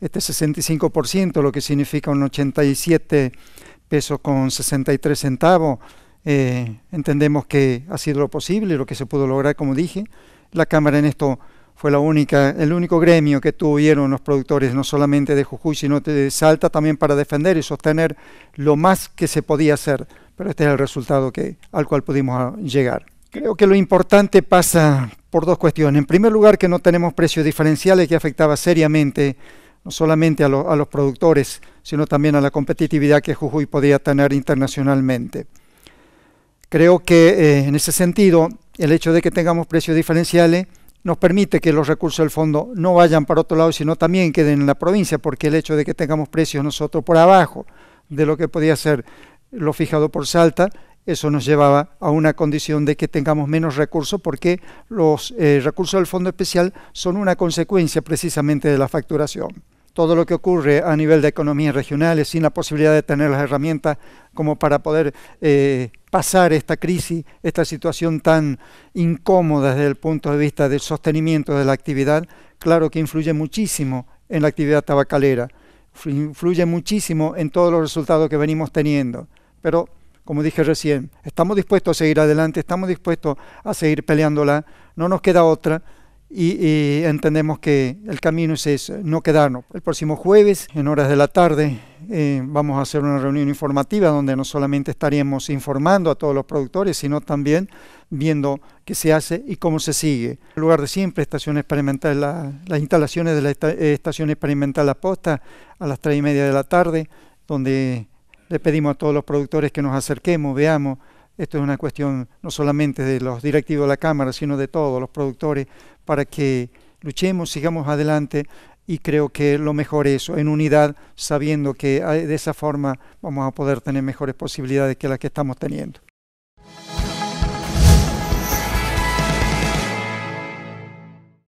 este 65%, lo que significa un 87 pesos con 63 centavos. Eh, entendemos que ha sido lo posible, lo que se pudo lograr, como dije. La Cámara en esto fue la única, el único gremio que tuvieron los productores, no solamente de Jujuy, sino de Salta, también para defender y sostener lo más que se podía hacer. Pero este es el resultado que, al cual pudimos ah, llegar. Creo que lo importante pasa por dos cuestiones. En primer lugar, que no tenemos precios diferenciales que afectaba seriamente no solamente a, los productores, sino también a la competitividad que Jujuy podía tener internacionalmente. Creo que eh, en ese sentido, el hecho de que tengamos precios diferenciales nos permite que los recursos del fondo no vayan para otro lado, sino también queden en la provincia, porque el hecho de que tengamos precios nosotros por abajo de lo que podía ser lo fijado por Salta, eso nos llevaba a una condición de que tengamos menos recursos porque los eh, recursos del Fondo Especial son una consecuencia precisamente de la facturación todo lo que ocurre a nivel de economías regionales sin la posibilidad de tener las herramientas como para poder eh, pasar esta crisis, esta situación tan incómoda desde el punto de vista del sostenimiento de la actividad, claro que influye muchísimo en la actividad tabacalera, influye muchísimo en todos los resultados que venimos teniendo. Pero, como dije recién, estamos dispuestos a seguir adelante, estamos dispuestos a seguir peleándola, no nos queda otra y, entendemos que el camino es no quedarnos. El próximo jueves, en horas de la tarde, eh, vamos a hacer una reunión informativa donde no solamente estaríamos informando a todos los productores, sino también viendo qué se hace y cómo se sigue. En lugar de siempre, estación experimental, las instalaciones de la eh, estación experimental aposta a las tres y media de la tarde, donde le pedimos a todos los productores que nos acerquemos, veamos esto es una cuestión no solamente de los directivos de la Cámara, sino de todos los productores, para que luchemos, sigamos adelante y creo que lo mejor es eso, en unidad, sabiendo que ah, de esa forma vamos a poder tener mejores posibilidades que las que estamos teniendo.